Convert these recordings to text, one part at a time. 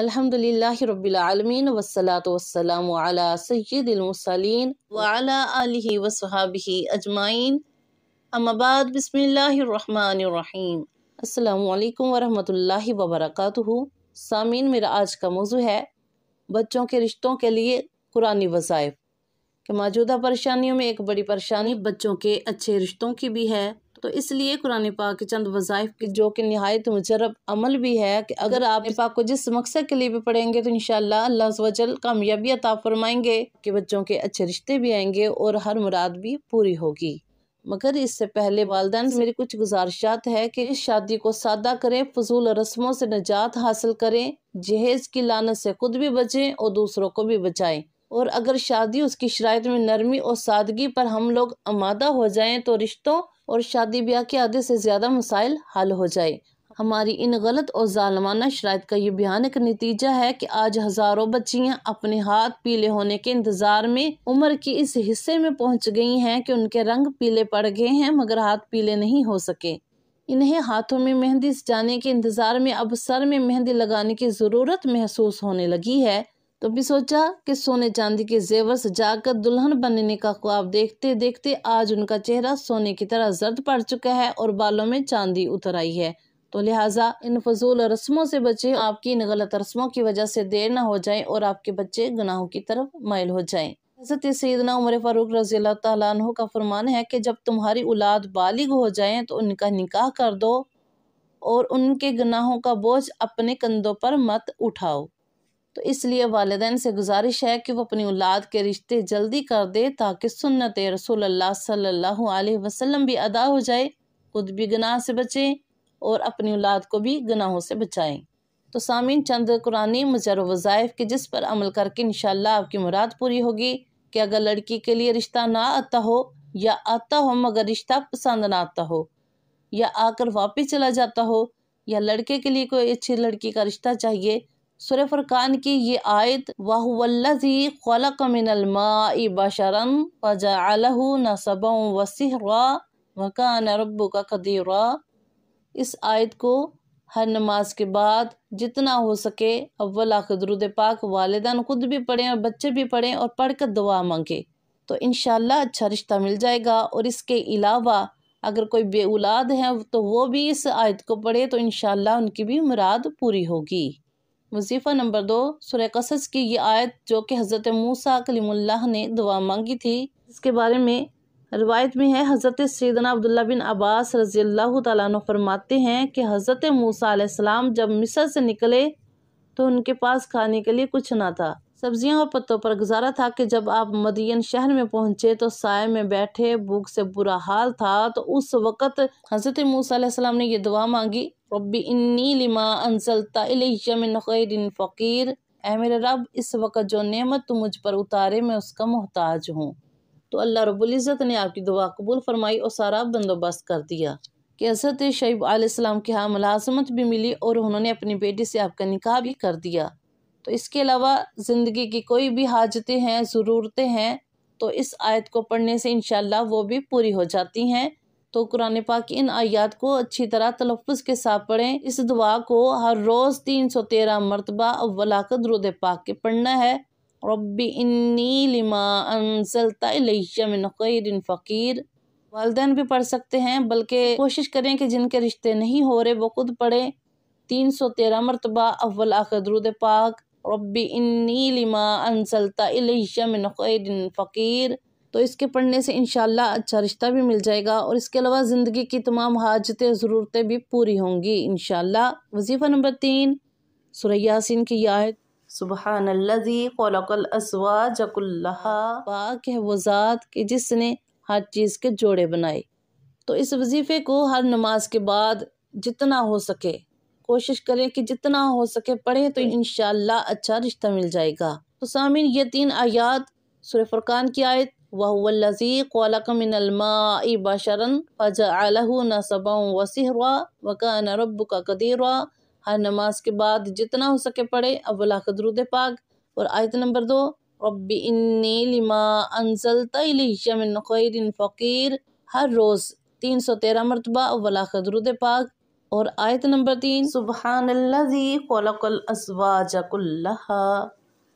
الحمد للہ رب والصلاة والسلام وسلم سید سلين اعلى آلہ وصحابہ اجمائین اما بعد بسم اللہ الرحمن الرحیم السلام علیکم ورحمت اللہ وبرکاتہ سامین میرا آج کا موضوع ہے بچوں کے رشتوں کے لیے قرآن وظائف کہ موجودہ پریشانیوں میں ایک بڑی پریشانی بچوں کے اچھے رشتوں کی بھی ہے تو اس لیے قرآن پاک کے چند وظائف کی جو کہ نہایت مجرب عمل بھی ہے کہ اگر آپ پاک کو جس مقصد کے لیے بھی پڑھیں گے تو انشاءاللہ شاء اللہ لچل کامیابی عطا فرمائیں گے کہ بچوں کے اچھے رشتے بھی آئیں گے اور ہر مراد بھی پوری ہوگی مگر اس سے پہلے والدین میری کچھ گزارشات ہے کہ اس شادی کو سادہ کریں فضول رسموں سے نجات حاصل کریں جہیز کی لانت سے خود بھی بچیں اور دوسروں کو بھی بچائیں اور اگر شادی اس کی شرائط میں نرمی اور سادگی پر ہم لوگ آمادہ ہو جائیں تو رشتوں اور شادی بیاہ کے آدھے سے زیادہ مسائل حل ہو جائے ہماری ان غلط اور ظالمانہ شرائط کا یہ ایک نتیجہ ہے کہ آج ہزاروں بچیاں اپنے ہاتھ پیلے ہونے کے انتظار میں عمر کی اس حصے میں پہنچ گئی ہیں کہ ان کے رنگ پیلے پڑ گئے ہیں مگر ہاتھ پیلے نہیں ہو سکے انہیں ہاتھوں میں مہندی سجانے کے انتظار میں اب سر میں مہندی لگانے کی ضرورت محسوس ہونے لگی ہے تو بھی سوچا کہ سونے چاندی کے زیور سجا کر دلہن بننے کا خواب دیکھتے دیکھتے آج ان کا چہرہ سونے کی طرح زرد پڑ چکا ہے اور بالوں میں چاندی اتر آئی ہے تو لہٰذا ان فضول رسموں سے بچے آپ کی ان غلط رسموں کی وجہ سے دیر نہ ہو جائیں اور آپ کے بچے گناہوں کی طرف مائل ہو جائیں حضرت سیدنا عمر فاروق رضی اللہ تعالیٰ عنہ کا فرمان ہے کہ جب تمہاری اولاد بالغ ہو جائیں تو ان کا نکاح کر دو اور ان کے گناہوں کا بوجھ اپنے کندھوں پر مت اٹھاؤ تو اس لیے والدین سے گزارش ہے کہ وہ اپنی اولاد کے رشتے جلدی کر دے تاکہ سنت رسول اللہ صلی اللہ علیہ وسلم بھی ادا ہو جائے خود بھی گناہ سے بچیں اور اپنی اولاد کو بھی گناہوں سے بچائیں تو سامعین چند قرآن مجر و وظائف کے جس پر عمل کر کے انشاءاللہ آپ کی مراد پوری ہوگی کہ اگر لڑکی کے لیے رشتہ نہ آتا ہو یا آتا ہو مگر رشتہ پسند نہ آتا ہو یا آ کر واپس چلا جاتا ہو یا لڑکے کے لیے کوئی اچھی لڑکی کا رشتہ چاہیے سورہ فرقان کی یہ آیت وَهُوَ الَّذِي خَلَقَ مِنَ الْمَاءِ بَشَرًا فَجَعَلَهُ نَصَبًا وَسِحْرًا وَكَانَ رَبُّكَ قَدِيرًا اس آیت کو ہر نماز کے بعد جتنا ہو سکے اول آخر درود پاک والدین خود بھی پڑھیں اور بچے بھی پڑھیں اور پڑھ کر دعا مانگیں تو انشاءاللہ اچھا رشتہ مل جائے گا اور اس کے علاوہ اگر کوئی بے اولاد ہیں تو وہ بھی اس آیت کو پڑھے تو انشاءاللہ ان کی بھی مراد پوری ہوگی وظیفہ نمبر دو سورہ قصص کی یہ آیت جو کہ حضرت موسیٰ کلیم اللہ نے دعا مانگی تھی اس کے بارے میں روایت میں ہے حضرت سیدنا عبداللہ بن عباس رضی اللہ تعالیٰ فرماتے ہیں کہ حضرت موسیٰ علیہ السلام جب مصر سے نکلے تو ان کے پاس کھانے کے لیے کچھ نہ تھا سبزیاں اور پتوں پر گزارا تھا کہ جب آپ مدین شہر میں پہنچے تو سائے میں بیٹھے بھوک سے برا حال تھا تو اس وقت حضرت موسیٰ علیہ السلام نے یہ دعا مانگی رب انی لما انزلتا من خیر فقیر اے میرے رب اس وقت جو نعمت تو مجھ پر اتارے میں اس کا محتاج ہوں تو اللہ رب العزت نے آپ کی دعا قبول فرمائی اور سارا بندوبست کر دیا کہ حضرت شعیب علیہ السلام کے ہاں ملازمت بھی ملی اور انہوں نے اپنی بیٹی سے آپ کا نکاح بھی کر دیا تو اس کے علاوہ زندگی کی کوئی بھی حاجتیں ہیں ضرورتیں ہیں تو اس آیت کو پڑھنے سے انشاءاللہ وہ بھی پوری ہو جاتی ہیں تو قرآن پاک کی ان آیات کو اچھی طرح تلفظ کے ساتھ پڑھیں اس دعا کو ہر روز تین سو تیرہ مرتبہ اولا کا درود پاک کے پڑھنا ہے ربی انی لما علیہ من خیر فقیر والدین بھی پڑھ سکتے ہیں بلکہ کوشش کریں کہ جن کے رشتے نہیں ہو رہے وہ خود پڑھیں تین سو تیرہ مرتبہ آخر درود پاک ربی انی لما علیہ من خیر فقیر تو اس کے پڑھنے سے انشاءاللہ اچھا رشتہ بھی مل جائے گا اور اس کے علاوہ زندگی کی تمام حاجتیں ضرورتیں بھی پوری ہوں گی انشاءاللہ وظیفہ نمبر تین سورہ یاسین کی آیت سبحان الزی خلق جک اللہ وہ ذات کہ جس نے ہر چیز کے جوڑے بنائے تو اس وظیفے کو ہر نماز کے بعد جتنا ہو سکے کوشش کریں کہ جتنا ہو سکے پڑھیں تو انشاءاللہ اچھا رشتہ مل جائے گا تو سامین یہ تین آیات سورہ فرقان کی آیت وہو اللذی قولک من الماء بشرا فجعلہ نصبا وسحرا وکان ربک قدیرا ہر نماز کے بعد جتنا ہو سکے پڑے اولا درود پاک اور آیت نمبر دو رب انی لما انزلت الیہ من خیر فقیر ہر روز تین سو تیرہ مرتبہ اولا درود پاک اور آیت نمبر تین سبحان اللذی قولک الازواج کلہا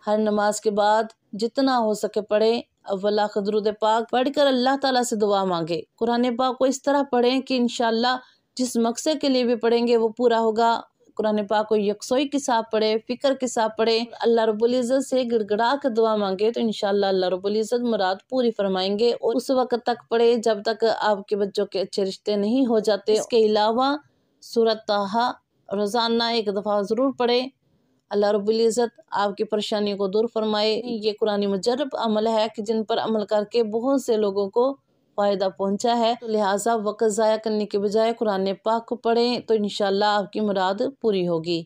ہر نماز کے بعد جتنا ہو سکے پڑے اولا خدرود پاک پڑھ کر اللہ تعالیٰ سے دعا مانگے قرآن پاک کو اس طرح پڑھیں کہ انشاءاللہ جس مقصد کے لیے بھی پڑھیں گے وہ پورا ہوگا قرآن پاک کو یکسوئی ساتھ پڑھے فکر کے ساتھ پڑھے اللہ رب العزت سے گڑ گڑا کر دعا مانگے تو انشاءاللہ اللہ رب العزت مراد پوری فرمائیں گے اور اس وقت تک پڑھے جب تک آپ کے بچوں کے اچھے رشتے نہیں ہو جاتے اس کے علاوہ تاہا روزانہ ایک دفعہ ضرور پڑھے اللہ رب العزت آپ کی پریشانیوں کو دور فرمائے جی۔ یہ قرآن مجرب عمل ہے کہ جن پر عمل کر کے بہت سے لوگوں کو فائدہ پہنچا ہے لہٰذا وقت ضائع کرنے کے بجائے قرآن پاک کو پڑھیں تو انشاءاللہ آپ کی مراد پوری ہوگی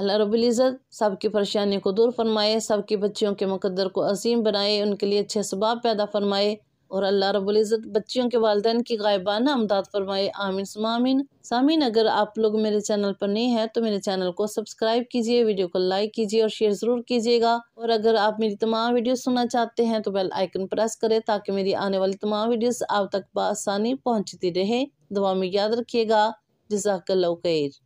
اللہ رب العزت سب کی پریشانیوں کو دور فرمائے سب کی بچیوں کے مقدر کو عظیم بنائے ان کے لیے اچھے سباب پیدا فرمائے اور اللہ رب العزت بچیوں کے والدین کی غائبانہ امداد فرمائے آمین سامین اگر آپ لوگ میرے چینل پر نہیں ہیں تو میرے چینل کو سبسکرائب کیجئے ویڈیو کو لائک کیجئے اور شیئر ضرور کیجئے گا اور اگر آپ میری تمام ویڈیوز سننا چاہتے ہیں تو بیل آئیکن پریس کرے تاکہ میری آنے والی تمام ویڈیوز آپ تک بآسانی پہنچتی رہے دعا میں یاد رکھیے گا جزاک اللہ